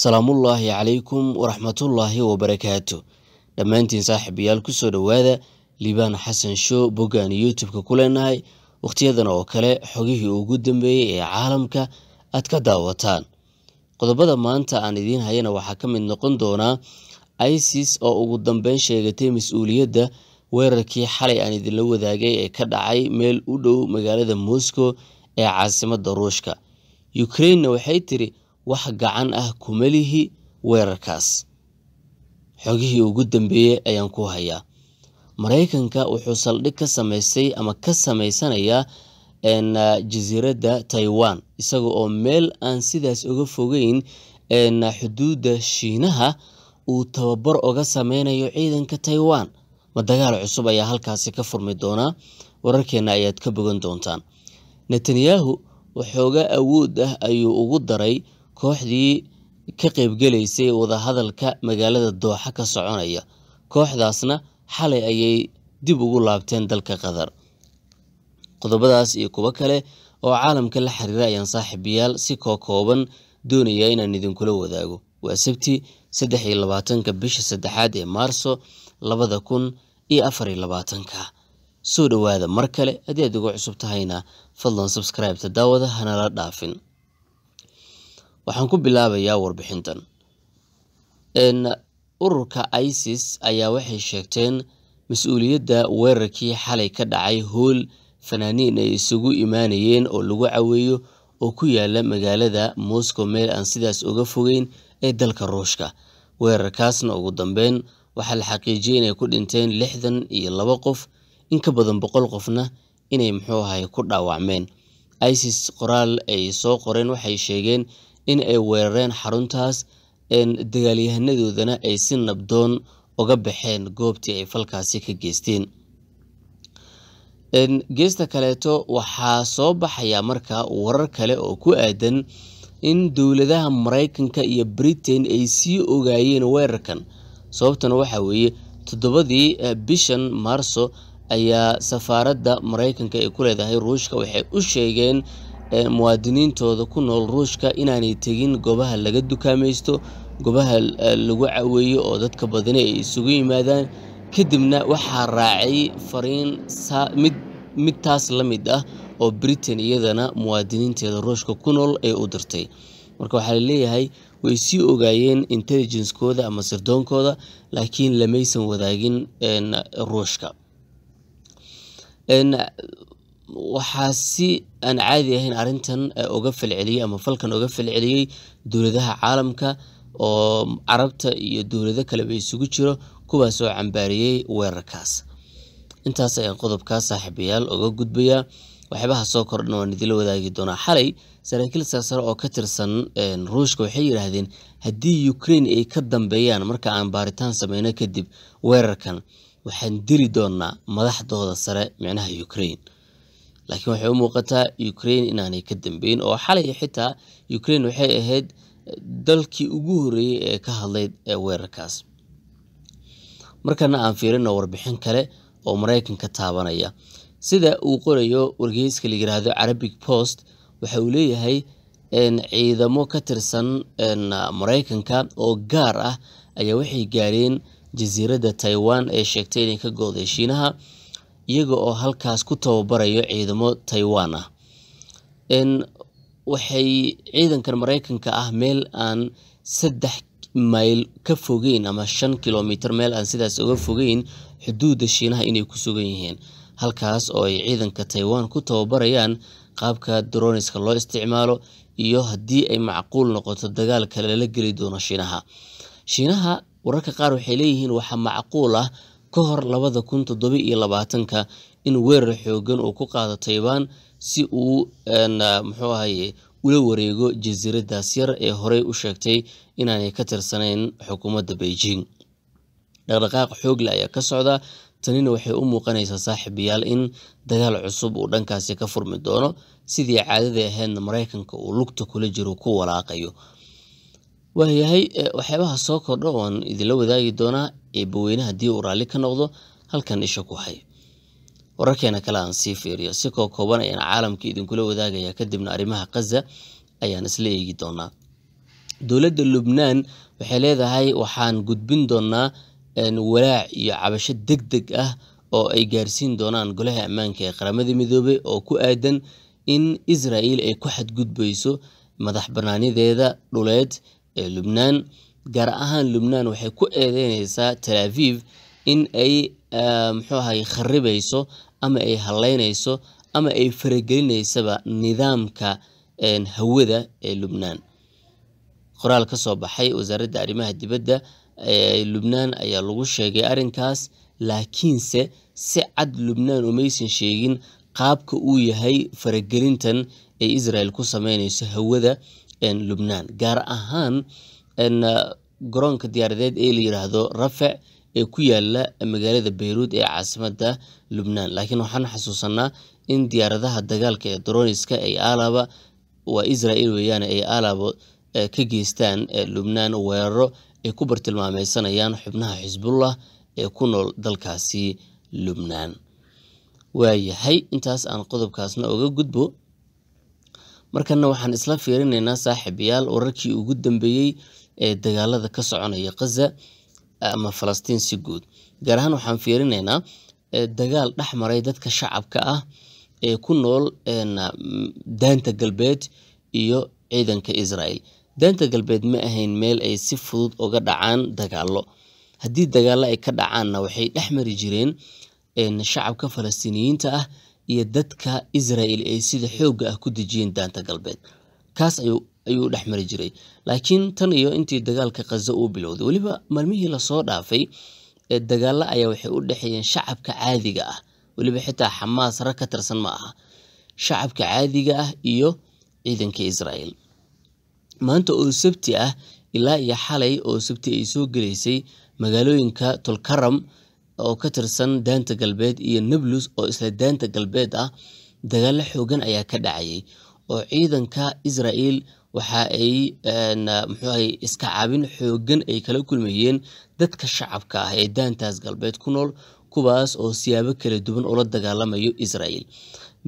salaamullaahi calaykum waraxmatullaahi wabarakaatu dhammaantiin saaxiibayaal kusoo dhowaada liibaan xasan show boggaan youtubeka ku leenahay wakhtiyadan oo kale xogihii ugu dambeeyey ee caalamka aad ka daawataan qodobada maanta aan idiin hayana waxaa ka mid noqon doonaa isis oo ugu dambeyn sheegatay mas-uuliyadda weerarkii xalay aan idinla wadaagay ee ka dhacay meel u dhow magaalada moscow ee caasimadda ruushka ukrainna waxay tiri wax gacan ah kuma lihi weerarkaas xogihii ugu dambeeyey ayaan ku hayaa maraykanka wuxuu saldhig ka samaystay ama ka samaysanayaa jasiiradda taiwan isaga oo meel aan sidaas uga fogeyn xuduudda shiinaha uu tababar oga sameynayo ciidanka taiwan ma dagaal cusub ayaa halkaasi ka furmi doonaa wararkeenna ayaad ka bogan doontaan netanyahu waxoogaa awood ah ayuu ugu daray kooxdii ka qaybgalaysay wadahadalka magaalada dooxa ka soconaya kooxdaasna xalay ayay dib ugu laabteen dalka qatar qodobadaas iyo kuwo kale oo caalamka la xiriira ayaan saaxiibayaal si koo kooban doonaya inaan idinkula wadaago waa sabti saddex iyo labaatanka bisha saddexaad ee maarso labada kun iyo afar iyo labaatanka soo dhowaada mar kale haddii aad ugu cusub tahayna fadlan subscribe-ta daawada hanala dhaafin waxaan ku bilaabayaa warbixintan ururka isis ayaa waxay sheegteen mas-uuliyadda weerarkii xalay ka dhacay hool fanaaniin ay isugu imaanayeen oo lagu caweeyo oo ku yaala magaalada moscow meel aan sidaas uga fogeyn ee dalka ruushka weerarkaasna ugu dambeyn waxaa la xaqiijiyay inay ku dhinteen lixdan iyo laba qof in ka badan boqol qofna inay muxuu ahay ku dhaawacmeen isis qoraal ay soo qoreen waxay sheegeen in ay weerareen xaruntaas dagaalyahanadoodana ay si nabdoon uga baxeen goobtii ay falkaasi ka geysteen geesta kaleeto waxaa soo baxaya marka warar kale oo ku aadan in dowladaha maraykanka iyo britain ay sii ogaayeen weerarkan sababtana waxaa weeye toddobadii eh, bishan maarso ayaa safaaradda maraykanka ay ku leedahay ruushka waxay u sheegeen ee muwaadiniintooda ku nool ruushka inaanay tegin goobaha laga dukaamaysto goobaha lagu caweeyo oo dadka badani ay isugu yimaadaan kadibna waxaa raacay fariin mid taas la mid ah oo britain iyadana muwaadiniinteeda ruushka ku nool ay u dirtay marka waxaa laleeyahay way sii ogaayeen intelligenskooda ama sirdoonkooda laakiin lamaysan wadaagin ruushka waxaa si aan caadi ahayn arintan eh, uga falceliyey ama falkan uga falceliyey dowladaha caalamka oo carabta iyo dowlado kaleba isugu jiro kuwaas oo cambaariyey weerarkaas intaas ayaan qodobkaa saaxiibayaal uga gudbayaa waxyaabaha soo kordhan waan idila wadaagi doonaa xalay saraakiil sarsare oo ka tirsan eh, ruushka waxay yidhaahdeen haddii ukrain ay ka dambeeyaan marka aan baaritaan sameyno kadib weerarkan waxaan diri doonaa madaxdooda sare micnaha ukrain laakiin waxay u muuqataa ukraine inaanay ka dambeyn oo xalay xitaa ukraine waxay ahayd eh, dalkii ugu horreeyey ee ka hadlayd ee eh, weerarkaas markana aan fiirino warbixin kale oo maraykanka taabanaya sida uu qorayo wargeyska la yiraahdo carabic post waxa uu leeyahay ciidamo ka tirsan maraykanka oo gaar ah ayaa waxay gaareen jasiiradda taiwan ee sheegtay inay ka go-day shiinaha iyaga oo halkaas ku tababarayo ciidamo Taiwan ah waxay ciidankan maraykanka ah meel aan saddex mayl ka fogeyn ama shan kilomiter meel aan sidaas uga fogeyn xuduudda shiinaha inay ku sugan yihiin halkaas oo ay ciidanka Taiwan ku tababarayaan qaabka droniska loo isticmaalo iyo haddii ay macquul noqoto dagaalka lala geli doono shiinaha shiinaha wararka qaar waxay leeyihiin waxaa macquul ah ka hor labada kun toddoba iyo labaatanka in weerar xoogan uu ku qaado taybaan si uu muxuu ahaye ula wareego jasiiradaas yar ee horey u sheegtay inaanay ka tirsanayn xukuumadda beijing dhaqdhaqaaq xoogle ayaa ka socda tanina waxay u muuqanaysaa saaxiibayaal in dagaal cusub uu dhankaasi ka furmi doono sidii caadada ahaydna maraykanka uu lugta kula jiro ku walaaqayo waayahay e, waxyaabaha soo kordha waan idinla wadaagi doonaa eebbaweyne haddii uu raalli ka noqdo halkan isha ku hay wararkeena kale aan sii fiiriyo si koo kooban ayaan caalamka idinkula wadaagayaa kadibna arrimaha khaza ayaan isla eegi doonaa dowladda lubnaan waxay leedahay waxaan gudbin doonaa walaac iyo cabasho deg deg ah oo ay gaarsiin doonaan golaha ammaanka ee qaramada midoobey oo ku aadan in israa'il ay ku xadgudbayso madax bannaanideeda dhuleed ee lubnaan gaar ahaan lubnaan waxay ku eedeyneysaa tel aviv in ay ah, mxuu ahay kharibayso ama ay haleynayso ama ay faragelinaysaba nidaamka hawada ee lubnaan qoraal ka soo baxay wasaaradda arrimaha dibadda ee lubnaan ayaa lagu sheegay arrinkaas laakiinse si cad lubnaan umaysan sheegin qaabka uu yahay faragelintan ay israel ku sameyneyso hawada lubnaan gaar ahaan uh, garoonka diyaaradeed ee la yiraahdo rafec ee ku yaala magaalada beyruud ee caasimada lubnaan laakiin waxaan xasuusanaa in diyaaradaha dagaalka ee droniska ay alaba waa israel weyaan ay alabo ka geystaan lubnaan weeraro ay ku bartilmaameysanayaan xubnaha xisbullah ee ku nool dalkaasi lubnaan waayahay intaas aan qodobkaasna oga gudbo markana waxaan isla fiirinaynaa saaxiibayaal wararkii ugu dambeeyey ee dagaalada ka soconaya khaza ama falastiin si guud gaar ahaan waxaan fiirinaynaa dagaal dhex maray dadka shacabka ah ee ku nool daanta galbeed iyo ciidanka israel daanta galbeed ma ahayn meel ay si fudud uga dhacaan dagaalo haddii dagaalo ay ka dhacaanna waxay dhex mari jireen shacabka falastiiniyiinta ah iyo dadka israel ay sida xooga ah ku dejiyeen daanta galbeed kaas ayuu ayuu dhex mari jiray laakiin tan iyo intii dagaalka khaza uu bilowday weliba maalmihii lasoo dhaafay ee dagaalla ayaa waxay u dhexeeyeen shacabka caadiga ah weliba xitaa xamaas rag ka tirsan ma aha shacabka caadiga ah iyo ciidanka israel maanta oo sabti ah ilaa iyo xalay oo sabti ay soo gelaysay magaalooyinka tulkaram oo ka tirsan daanta galbeed iyo nablus oo isla daanta galbeed ah dagaalo xoogan ayaa ka dhacayay oo ciidanka israa'iil waxa ay muxuu ahay iska cabin xoogan ay kala kulmayeen dadka shacabka ah ee daantaas galbeed ku nool kuwaas oo siyaabo kala duwan ula dagaalamayo israa'iil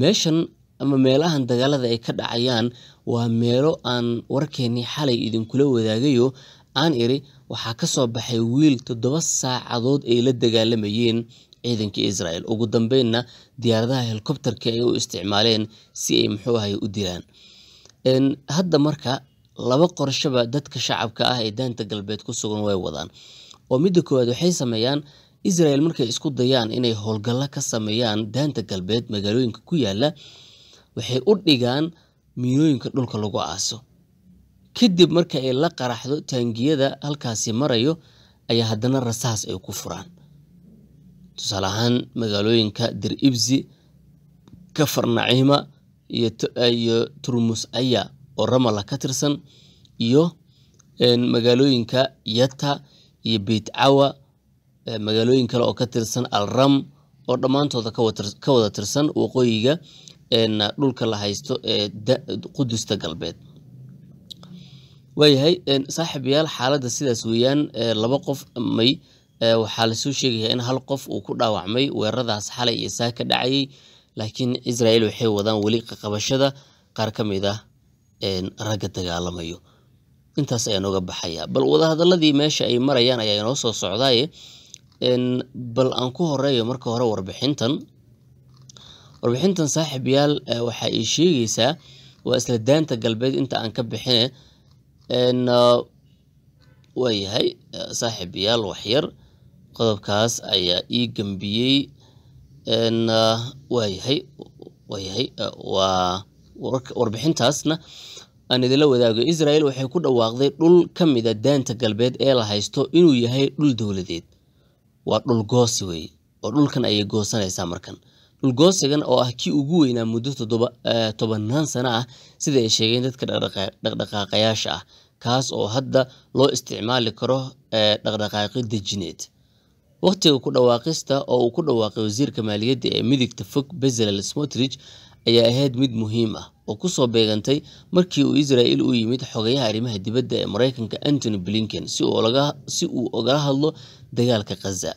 meeshan ama meelahan dagaalada ay ka dhacayaan waa meelo aan warkeennii xalay idinkula wadaagayo aan iri waxaa ka soo baxay wiil toddoba saacadood ay la dagaalamayeen ciidanka israel ugu dambeynna diyaaradaha helikobterka ay u isticmaaleen si ay muxuu ahay u diraan hadda marka laba qorshaba dadka shacabka ah ee daanta galbeed ku sugan way wadaan oo midda koowaad waxay sameeyaan israel markay isku dayaan inay howlgallo ka sameeyaan daanta galbeed magaalooyinka ku yaala waxay u dhigaan miinooyinka dhulka lagu aaso kadib marka ay la qaraxdo taangiyada halkaasi marayo ayaa haddana rasaas ay ku furaan tusaale ahaan magaalooyinka dir ibsi kafar naciima iyo turmus aya oo ramala ka tirsan iyo magaalooyinka yata iyo beit cawa magaalooyin kale oo ka tirsan alram oo dhammaantooda ka wada tirsan waqooyiga dhulka la haysto ee qudusta galbeed waayahay saaxiib yaal xaaladda sidaas weeyaan laba qof may waxaa lasoo sheegaya in hal qof uu ku dhaawacmay weeraradaas xalay iyo saa ka dhacayay laakiin israel waxay wadaan weli qaqabashada qaar ka mid ah ragga dagaalamayo intaas ayaa nooga baxaya bal wadahadaladii meesha ay marayaan ayaa inoo soo socdaaye bal aan ku horeeyo marka hore warbixintan warbixintan saaxiib yaal ay sheegaysaa waa isla daanta galbeed inta aan ka bixine Uh, waayahay uh, saaxiibayaal waxyar qodobkaas ayaa ii gambiyey uh, waayahay wayahay waa warbixintaasna aan idinla wadaago israel waxay ku dhawaaqday dhul ka mida daanta galbeed ee la haysto inuu yahay dhul dowladeed waa dhul goosi weye oo dhulkan ayay goosanaysaa markan ulgoosegan oo ah kii ugu weynaa muddo tobanaan sana ah sida ay sheegeen dadka dhaqdhaqaaqayaasha ah, kaas oo hadda loo isticmaali karo dhaqdhaqaaqyo dejineed Waqtiga ku dhawaaqista oo uu ku dhawaaqay wasiirka maaliyadda ee Midigta Fog Bezalel Smotrich ayaa ahayd mid muhiim ah, oo kusoo beegantay markii uu Israa'il u yimid xogayaha arrimaha dibadda ee Mareykanka Antony Blinken si uu ugala hadlo dagaalka khaza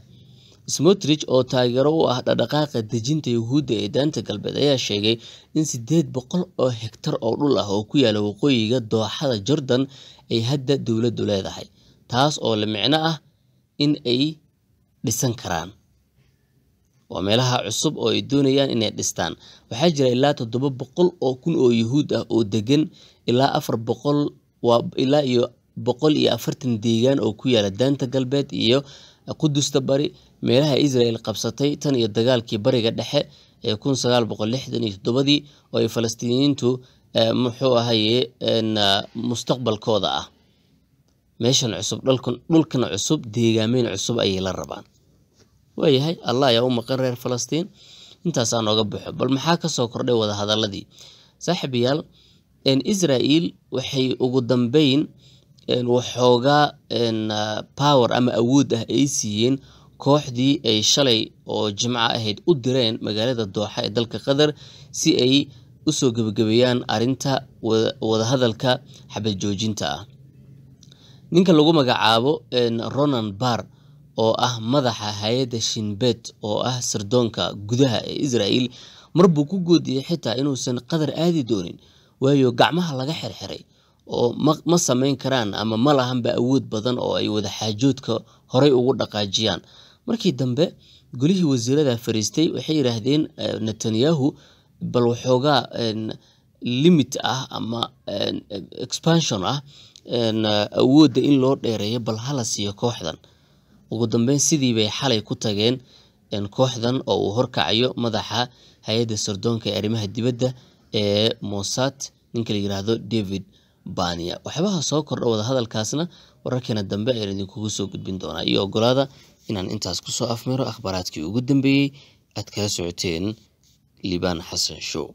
smotrich oo taageero u ah dhaqdhaqaaqa dejinta yuhuudda ee daanta galbeed ayaa sheegay in sideed boqol oo hegtar oo dhul ah oo ku yaala waqooyiga dooxada jordan ay hadda dowladdu leedahay taas oo la micno ah in ay dhisan karaan waa meelaha cusub oo ay doonayaan inay dhistaan waxaa jira ilaa toddoba boqol oo kun oo yuhuud ah oo degan ilaa afar boqol ilaa iyo boqol iyo afartan deegaan oo ku yaala daanta galbeed iyo qudusta bari meelaha israel qabsatay tan iyo dagaalkii bariga dhexe ee kun sagaal boqol lixdan iyo toddobadii oo ay falastiiniyiintu eh, muxuu ahaye ah, mustaqbalkooda ah meeshan cusub dhulkan cusub deegaameyn cusub ayay la rabaan waayahay allah ayaa u maqan reer falastiin intaasaa nooga baxo bal maxaa kasoo kordhay wadahadaladii saaxiibayaal israel waxay ugu dambeyn waxoogaa ah, power ama awood ah ay siiyeen kooxdii ay shalay oo jimco ahayd u direen magaalada dooxa ee dalka qatar si ay u soo gebagabeeyaan arrinta wadahadalka xabad joojinta ah ninka lagu magacaabo ronan bar oo ah madaxa hay-adda shinbet oo ah sirdoonka gudaha ee israel marbuu ku goodiyey xitaa inuusan qatar aadi doonin waayo gacmaha laga xirxiray oo ma samayn karaan ama ma lahanba awood badan oo ay wadaxaajoodka horay ugu dhaqaajiyaan markii dambe golihii wasiirada fariistay waxay yidhaahdeen eh, netanyahu bal waxoogaa eh, limit ah ama eh, expansion ah awoodda in loo dheereeyo bal hala siiyo kooxdan ugu dambeyn sidii bay xalay ku tageen kooxdan oo uu horkacayo madaxa hay-adda sardoonka ee arrimaha dibadda ee mosat ninka la yiraahdo david bania waxyaabaha soo kordha wada hadalkaasna wararkeena dambe ayaan idinkugu soo gudbin doonaa iyo ogolaada inaan intaas kusoo afmiro akhbaaraadkii ugu dambeeyey aad kaga socoteen liibaan xasan show